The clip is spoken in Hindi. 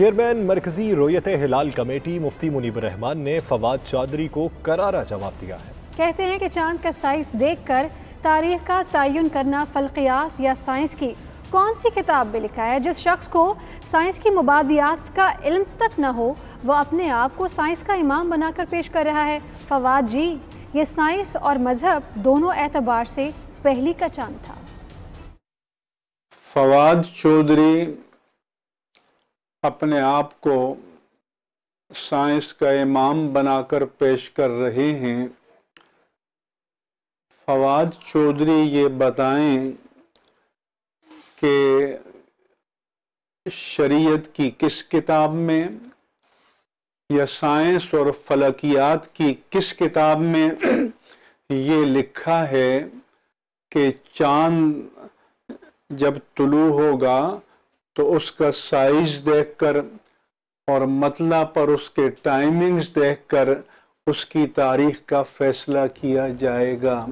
चेयरमैन मरकजी रोयत हिलाल कमेटी मुफ्ती मुनीब रहमान ने फवाद चौधरी को करारा जवाब दिया है कहते हैं कि चांद का साइज देखकर तारीख का तयन करना फलकियात या साइंस की कौन सी किताब में लिखा है जिस शख्स को साइंस की मुबादियात का इल्म तक न हो वह अपने आप को साइंस का इमाम बनाकर पेश कर रहा है फवाद जी ये साइंस और मज़हब दोनों एतबार से पहली का चांद था फवाद चौधरी अपने आप को साइंस का इमाम बनाकर पेश कर रहे हैं फवाद चौधरी ये बताएं कि शरीयत की किस किताब में या साइंस और फलकियात की किस किताब में ये लिखा है कि चांद जब तुलू होगा तो उसका साइज देखकर और मतला पर उसके टाइमिंग्स देखकर उसकी तारीख का फैसला किया जाएगा